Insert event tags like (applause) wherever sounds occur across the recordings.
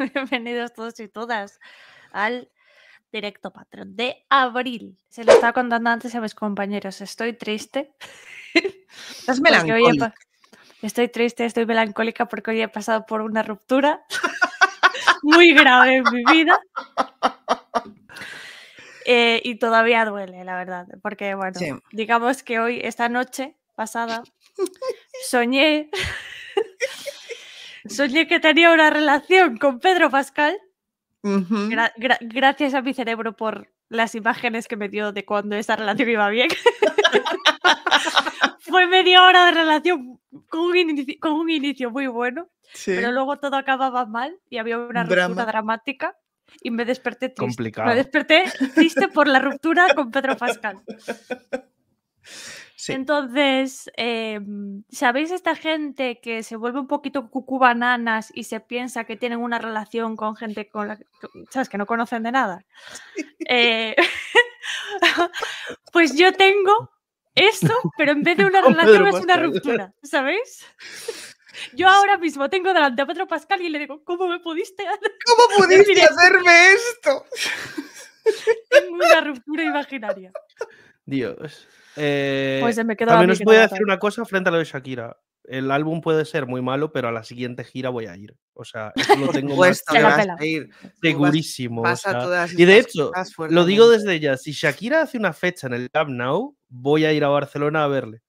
(laughs) Bienvenidos todos y todas al directo patrón de abril. Se lo estaba contando antes a mis compañeros. Estoy triste. (laughs) Estoy triste, estoy melancólica porque hoy he pasado por una ruptura (laughs) muy grave en mi vida. Eh, y todavía duele, la verdad, porque bueno, digamos que hoy, esta noche pasada, soñé Soñé que tenía una relación con Pedro Pascal. gracias a mi cerebro por las imágenes que me dio de cuando esa relación iba bien. (laughs) Fue media hora de relación con un, inicio, con un inicio muy bueno, pero luego todo acababa mal y había una ruptura dramática y me desperté Me desperté triste por la ruptura con Pedro Pascal. (laughs) Entonces, em, ¿sabéis esta gente que se vuelve un poquito cucubananas y se piensa que tienen una relación con gente con que, ¿sabes? que no conocen de nada? Eh, (laughs) pues yo tengo esto, pero en vez de (laughs) una relación es una ruptura, ¿sabéis? (laughs) Yo ahora mismo tengo delante a Pedro Pascal y le digo, ¿cómo me pudiste hacer? ¿Cómo pudiste hacerme esto? Tengo una ruptura imaginaria. Dios. Eh, pues también os voy a decir una cosa frente a lo de Shakira. El álbum puede ser muy malo, pero a la siguiente gira voy a ir. O sea, (laughs) eso lo tengo más segurísimo. y de hecho, lo digo desde ya, si Shakira hace una fecha en el Camp Now, voy a ir a Barcelona a verle.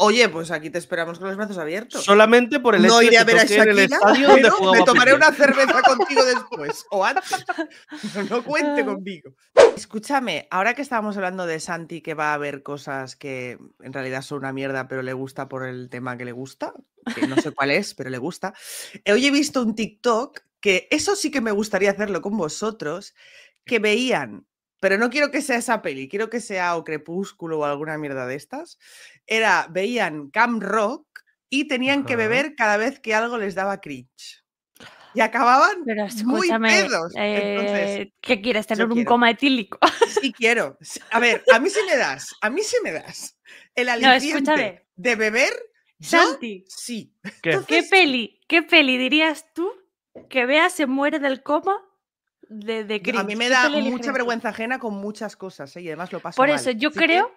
Oye, pues aquí te esperamos con los brazos abiertos. Solamente por el hecho de que a ver a Shakira, el estadio me tomaré una cerveza contigo después o antes. (laughs) no cuente ah. conmigo. Escúchame, ahora que estábamos hablando de Santi que va a haber cosas que en realidad son una mierda, pero le gusta por el tema que le gusta, que no sé cuál es, pero le gusta. Eh, hoy he visto un TikTok que eso sí que me gustaría hacerlo con vosotros, que veían pero no quiero que sea esa peli, quiero que sea o Crepúsculo o alguna mierda de estas, era, veían Cam Rock y tenían que beber cada vez que algo les daba cringe. Y acababan muy pedos. Eh, ¿Qué quieres? ¿Tener un coma etílico? Sí quiero. (laughs) A ver, a mí se me das, a mí se me das el aliciente de beber. Santi, sí. ¿Qué? peli, ¿Qué peli dirías tú que veas se muere del coma a mí me da mucha vergüenza ajena con muchas cosas ¿eh? y además lo paso Por eso, yo creo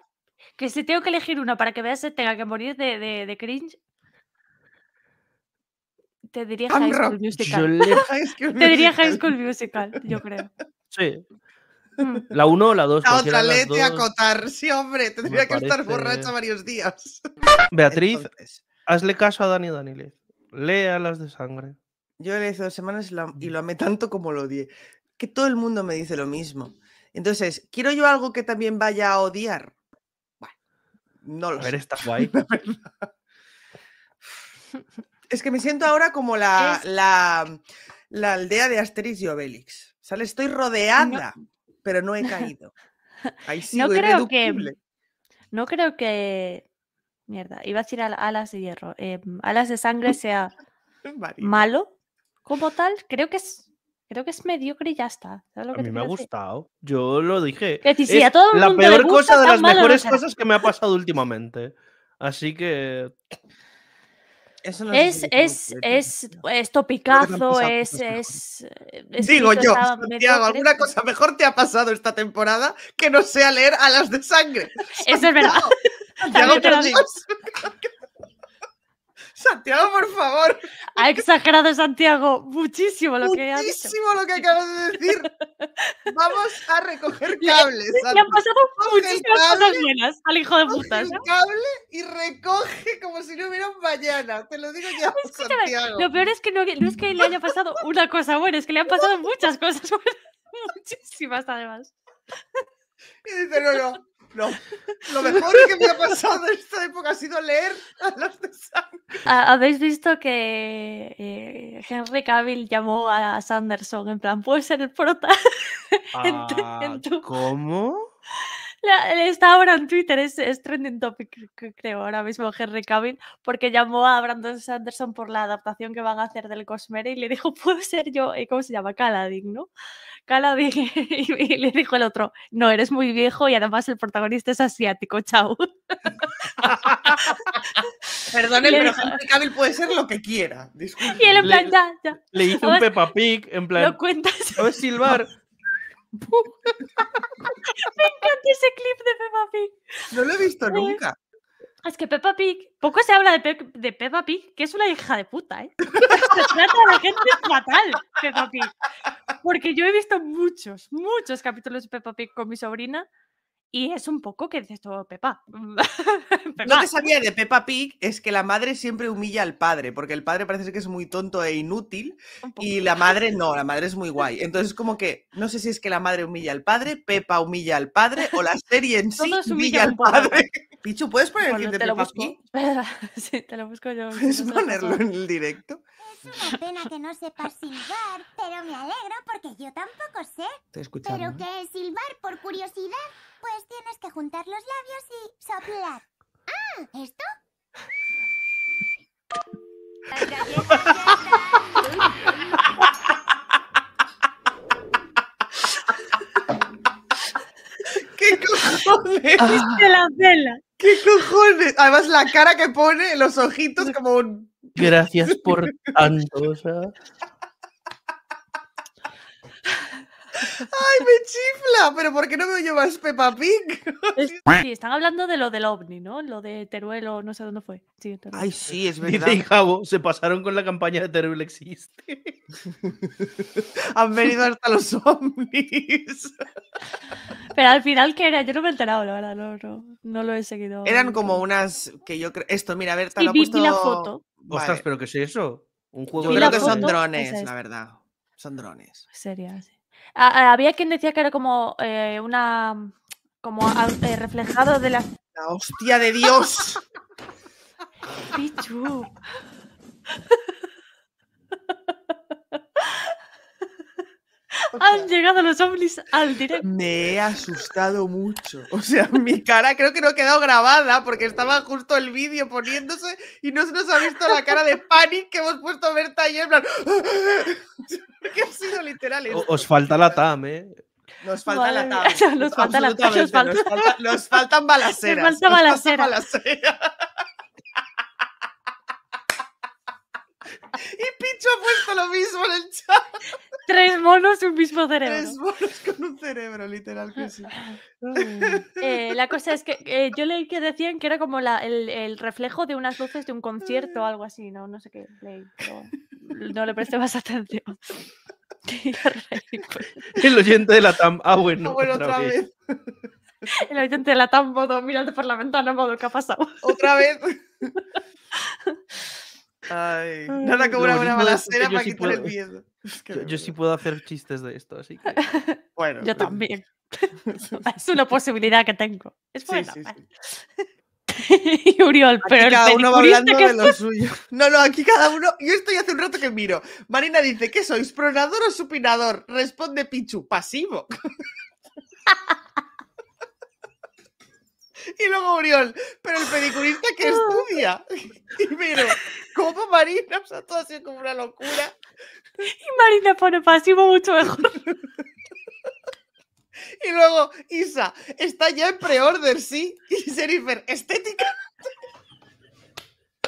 que... si tengo que elegir una para que veas se tenga que morir de, cringe, te diría High School Musical. (laughs) te diría High School Musical, yo creo. Sí. Mm. La 1 o la 2. La otra le de acotar. Sí, hombre, tendría que estar borracha varios días. (laughs) Beatriz, hazle caso a Dani lee Lea las de sangre. Yo le hice dos semanas y mm. lo amé tanto como lo odié que todo el mundo me dice lo mismo. Entonces, ¿quiero yo algo que también vaya a odiar? Bueno, no lo a ver, está (laughs) guay. es que me siento (laughs) ahora como la, la, la, aldea de Asterix y Obelix. ¿Sale? Estoy rodeada, pero no he caído. (laughs) no creo que. No creo que. Mierda, iba a decir alas de hierro. Em, alas de sangre sea malo como tal. Creo que es Creo que es mediocre y ya está. a mí me ha gustado. Yo lo dije. Es la peor cosa de las mejores cosas que me ha pasado últimamente. Así que. es, es, es, es, topicazo, eh, es, Digo yo, Santiago, ¿alguna cosa mejor te ha pasado esta temporada que no sea leer Alas de Sangre? Eso es verdad. Santiago, (laughs) perdón. (laughs) Santiago, por favor. Ha exagerado Santiago muchísimo lo que ha Muchísimo lo que acabas de decir. Vamos a recoger cables. Le, han pasado muchísimas cosas buenas al hijo de puta. el ¿eh? cable y recoge como si no hubiera un mañana. Te lo digo ya, Santiago. Lo peor es que no, no es que le haya pasado una cosa buena, es que le han pasado muchas cosas buenas. (laughs) Muchísimas, además. Y dice, no, no, lo (laughs) mejor que me ha pasado en esta época ha sido leer a los de Habéis visto que eh, Henry Cavill llamó a Sanderson en plan, ¿Puedo ser el prota. (laughs) Ah, ¿Cómo? está ahora en Twitter, es, trending topic, creo, ahora mismo Henry Cavill, porque llamó a Brandon Sanderson por la adaptación que van a hacer del Cosmere y le dijo, puedo ser yo, eh, ¿cómo se llama? Caladín, ¿no? Cala dije, (laughs) y, le dijo el otro, no, eres muy viejo y además el protagonista es asiático, chao. (laughs) Perdón pero dijo, de Cavill puede ser lo que quiera. Y él en plan, le, ya, Le hizo un Peppa Pig, en plan. Lo cuentas. A silbar. (laughs) Me encanta ese clip de Peppa Pig. No lo he visto nunca. Es que Peppa Pig, poco se habla de, de Peppa Pig, que es una hija de puta, ¿eh? (laughs) se trata de gente fatal, Peppa Pig. Porque yo he visto muchos, muchos capítulos de Peppa Pig con mi sobrina y es un poco que dices todo oh, Pepa. (laughs) Lo que sabía de Peppa Pig es que la madre siempre humilla al padre, porque el padre parece que es muy tonto e inútil y la madre no, la madre es muy guay. Entonces como que no sé si es que la madre humilla al padre, Pepa humilla al padre o la serie en sí humilla al padre. Pichu, ¿puedes poner bueno, el (laughs) sí, te lo busco yo. ¿Puedes ponerlo en el directo? Es una pena que no sepas silbar, pero me alegro porque yo tampoco sé. Estoy escuchando. Pero ¿eh? que es silbar por curiosidad, pues tienes que juntar los labios y soplar. ¡Ah! ¿Esto? (laughs) ¿Qué cojones? (laughs) la vela. ¿Qué cojones? Además, la cara que pone, los ojitos como un. Gracias por (laughs) tanto, o sea. ¡Ay, me chifla! ¿Pero por qué no me llevas Peppa Pig? Sí, están hablando de lo del ovni, ¿no? Lo de Teruel o no sé dónde fue. Sí, Ay, sí, es verdad. Dice se pasaron con la campaña de Teruel existe. (laughs) Han venido hasta los ovnis. Pero al final, ¿qué era? Yo no me he enterado, la verdad, no, lo he seguido. Eran como unas que yo creo... Esto, mira, a ver, te lo he puesto... la foto. Ostras, ¿pero qué es eso? Un juego yo creo que son drones, la verdad. Son drones. Sería así. Ah, había quien decía que era como eh, una. Mm, como eh, reflejado de la. hostia de Dios! (laughs) (laughs) Han llegado los ovnis al directo. Me he asustado mucho. O sea, (laughs) mi cara creo que no ha quedado grabada porque estaba justo el vídeo poniéndose y no se nos ha visto la cara de panic que hemos puesto a ver taller. (laughs) Porque ha sido literal. Os falta la TAM, ¿eh? Nos falta la TAM. Nos falta la Nos, faltan balaceras. Nos falta balaseras. y Picho ha puesto lo mismo en el chat monos y un mismo cerebro. Tres monos con un cerebro, literal que sí. (laughs) Eh, la cosa es que eh, yo leí que decían que era como la, el, reflejo de unas luces de un concierto o ah. algo así, ¿no? No sé qué leí, pero no le presté más atención. (laughs) el oyente de la TAM. Ah, (laughs) bueno. otra, vez. El oyente de la TAM, modo, mirando por la ventana, modo, ¿qué ha pasado? Otra vez. Ay, nada como una buena balacera para que (laughs) quitar yo, sí puedo hacer chistes de esto, así que. (laughs) Bueno. Yo también. (laughs) es una posibilidad que tengo. Es bueno Sí, sí, y Uriol, aquí pero cada el uno va hablando que... de lo suyo. No, no, aquí cada uno. Yo estoy hace un rato que miro. Marina dice: ¿Qué sois? ¿Pronador o supinador? Responde Pichu: pasivo. Y luego Uriol pero el pedicurista que estudia. Y miro, ¿Cómo Marina? O sea, todo ha sido como una locura. Y Marina pone pasivo mucho mejor. (laughs) Y luego, Isa, está ya en pre-order, sí. Y Serifer, estética. (laughs)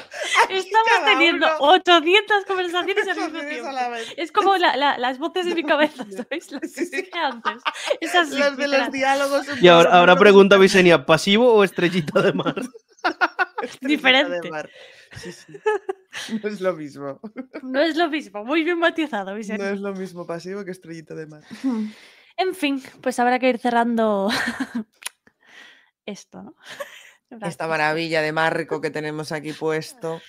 Estamos teniendo uno. 800 conversaciones al mismo tiempo. Es como las voces de mi (laughs) cabeza, ¿sabéis? Las antes. Esas Las de los diálogos. Y ahora, pregunta pregunta Visenia, ¿pasivo o estrellita de mar? Diferente. Sí, (laughs) No es lo mismo. No es lo mismo. Muy bien matizado, Vicente. No es lo mismo pasivo que estrellita de mar. (laughs) En fin, pues habrá que ir cerrando (laughs) esto, ¿no? Esta maravilla de marco que tenemos aquí puesto.